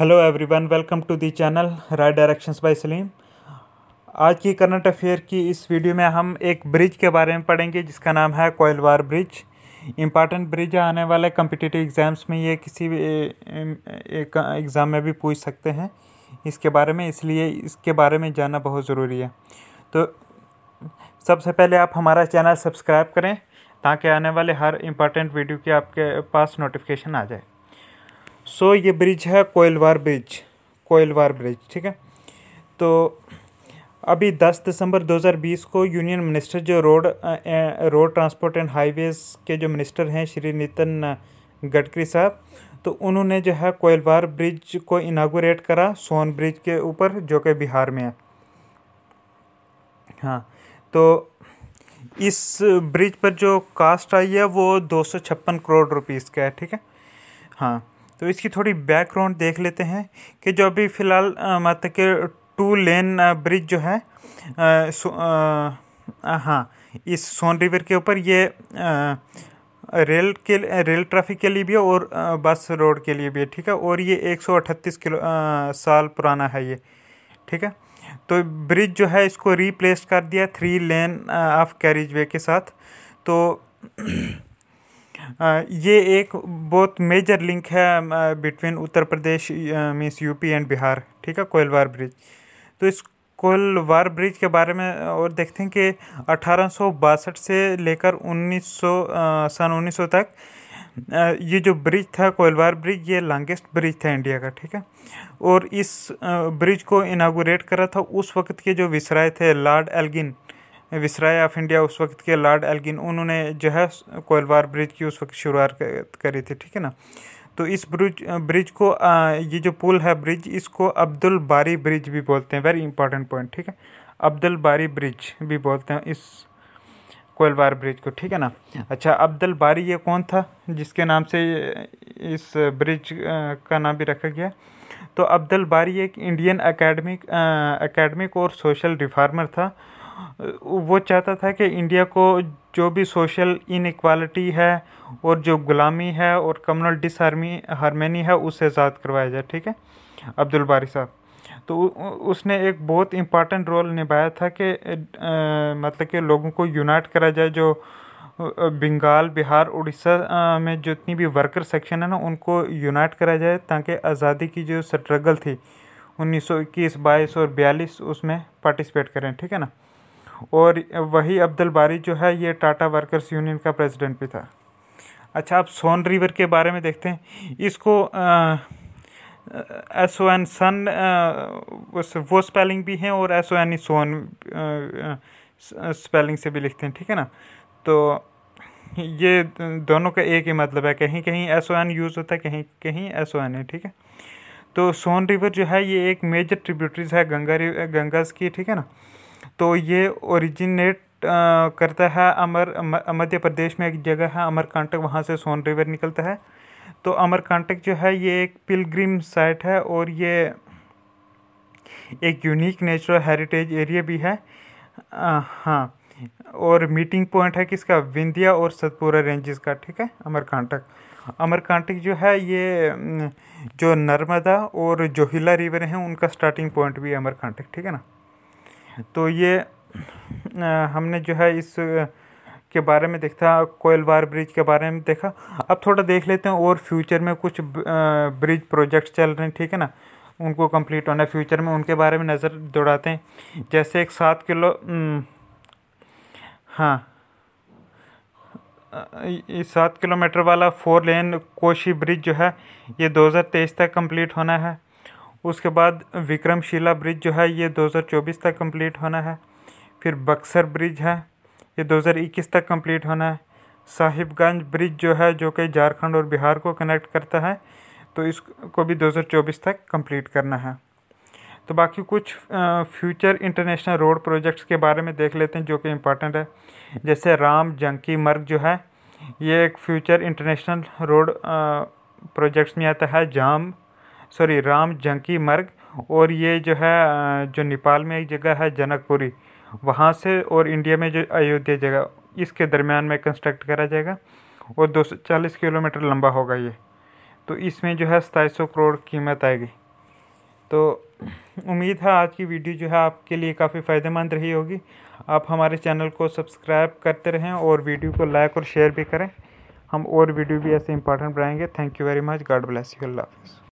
hello everyone welcome to the channel right directions by Salim आज की current affair की इस वीडियो में हम एक ब्रिज के बारे में पढ़ेंगे जिसका नाम है कोयलवार ब्रिज इम्पॉर्टेंट ब्रिज आने वाले कम्पिटिटिव एग्ज़ाम्स में ये किसी भी एक एग्ज़ाम में भी पूछ सकते हैं इसके बारे में इसलिए इसके बारे में जानना बहुत ज़रूरी है तो सबसे पहले आप हमारा चैनल सब्सक्राइब करें ताकि आने वाले हर इम्पॉर्टेंट वीडियो की आपके पास नोटिफिकेशन आ जाए सो so, ये ब्रिज है कोयलवार ब्रिज कोयलवार ब्रिज ठीक है तो अभी 10 दिसंबर 2020 को यूनियन मिनिस्टर जो road road transport and highways के जो मिनिस्टर हैं श्री नितिन गडकरी साहब तो उन्होंने जो है कोयलवार ब्रिज को इनागोरेट करा सोन ब्रिज के ऊपर जो कि बिहार में है हाँ तो इस ब्रिज पर जो कास्ट आई है वो दो करोड़ रुपीज़ का है ठीक है हाँ तो इसकी थोड़ी बैकग्राउंड देख लेते हैं कि जो अभी फ़िलहाल मतलब के टू लेन ब्रिज जो है हाँ इस सोन रिवर के ऊपर ये आ, रेल के रेल ट्रैफिक के लिए भी है और बस रोड के लिए भी है ठीक है और ये 138 किलो साल पुराना है ये ठीक है तो ब्रिज जो है इसको रिप्लेस कर दिया थ्री लेन ऑफ वे के साथ तो ये एक बहुत मेजर लिंक है between Uttar Pradesh means UP and Bihar ठीक है कोयलवार ब्रिज तो इस कोयलवार ब्रिज के बारे में और देखते हैं कि अठारह से लेकर 1900 सन 1900 तक ये जो ब्रिज था कोयलवार ब्रिज ये लॉन्गेस्ट ब्रिज था इंडिया का ठीक है और इस ब्रिज को इनागोरेट करा था उस वक्त के जो विसराय थे Lord Elgin viceroy of India उस वक्त के लॉर्ड एल्गिन उन्होंने जो है कोलवार ब्रिज की उस वक्त शुरुआत करी थी ठीक है ना तो इस ब्रिज ब्रिज को ये जो पुल है ब्रिज इसको अब्दुल बारी ब्रिज भी बोलते हैं वेरी इंपॉर्टेंट पॉइंट ठीक है अब्दुल बारी ब्रिज भी बोलते हैं इस कोलवार ब्रिज को ठीक है ना अच्छा अब्दुल बारी ये कौन था जिसके नाम से इस ब्रिज का नाम भी रखा गया तो अब्दुल बारी एक इंडियन अकेडमिक अकेडमिक और सोशल रिफार्मर था वो चाहता था कि इंडिया को जो भी सोशल इनक्वालिटी है और जो गुलामी है और कम्युनल डिसहारमी हारमेनी है उससे आज़ाद करवाया जाए ठीक है अब्दुल बारी साहब तो उसने एक बहुत इम्पॉर्टेंट रोल निभाया था कि मतलब कि लोगों को यूनाइट करा जाए जो बंगाल बिहार उड़ीसा में जितनी भी वर्कर सेक्शन है ना उनको यूनाइट करा जाए ताकि आज़ादी की जो स्ट्रगल थी उन्नीस सौ इक्कीस बाईस और बयालीस उसमें पार्टिसिपेट करें ठीक है ना और वही अब्दुल बारी जो है ये टाटा वर्कर्स यूनियन का प्रेसिडेंट भी था अच्छा आप सोन रिवर के बारे में देखते हैं इसको एस ओ एन सन वो स्पेलिंग भी हैं और S O N E Son spelling से भी लिखते हैं ठीक है ना तो ये दोनों का एक ही मतलब है कहीं कहीं एस ओ एन यूज़ होता है कहीं कहीं एस ओ एन है ठीक है तो सोन रिवर जो है ये एक मेजर ट्रिब्यूटरीज है गंगा गंगाज की ठीक है ना तो ये ओरिजिनेट करता है अमर मध्य प्रदेश में एक जगह है अमरकंटक वहाँ से सोन रिवर निकलता है तो अमरकंटक जो है ये एक पिलग्रिम साइट है और ये एक यूनिक नेचुरल हेरिटेज एरिया भी है हाँ और मीटिंग पॉइंट है किसका विंध्या और सतपुरा रेंजेस का ठीक है अमरकंटक अमरकंटक जो है ये जो नर्मदा और जोहिला रिवर हैं उनका स्टार्टिंग पॉइंट भी है अमरकंटक ठीक है ना तो ये हमने जो है इस के बारे में देखा कोयल बार ब्रिज के बारे में देखा अब थोड़ा देख लेते हैं और फ्यूचर में कुछ ब्रिज प्रोजेक्ट्स चल रहे हैं ठीक है ना उनको कंप्लीट होना फ्यूचर में उनके बारे में नज़र दौड़ाते हैं जैसे एक सात किलो हाँ सात किलोमीटर वाला फोर लेन कोशी ब्रिज जो है ये 2023 तक कंप्लीट होना है उसके बाद विक्रमशिला ब्रिज जो है ये 2024 तक कंप्लीट होना है फिर बक्सर ब्रिज है ये 2021 तक कंप्लीट होना है साहिबगंज ब्रिज जो है जो कि झारखंड और बिहार को कनेक्ट करता है तो इसको भी 2024 तक कंप्लीट करना है तो बाकी कुछ फ्यूचर इंटरनेशनल रोड प्रोजेक्ट्स के बारे में देख लेते हैं जो कि इम्पॉर्टेंट है जैसे राम जंकी मर्ग जो है ये एक फ्यूचर इंटरनेशनल रोड प्रोजेक्ट्स में आता है जाम सॉरी राम जंकी मर्ग और ये जो है जो नेपाल में एक जगह है जनकपुरी वहाँ से और इंडिया में जो अयोध्या जगह इसके दरमियान में कंस्ट्रक्ट करा जाएगा और 240 किलोमीटर लंबा होगा ये तो इसमें जो है सताईस करोड़ कीमत आएगी तो उम्मीद है आज की वीडियो जो है आपके लिए काफ़ी फ़ायदेमंद रही होगी आप हमारे चैनल को सब्सक्राइब करते रहें और वीडियो को लाइक और शेयर भी करें हम और वीडियो भी ऐसे इंपॉर्टेंट बनाएंगे thank you very much God bless you अल्लाह हाफिज़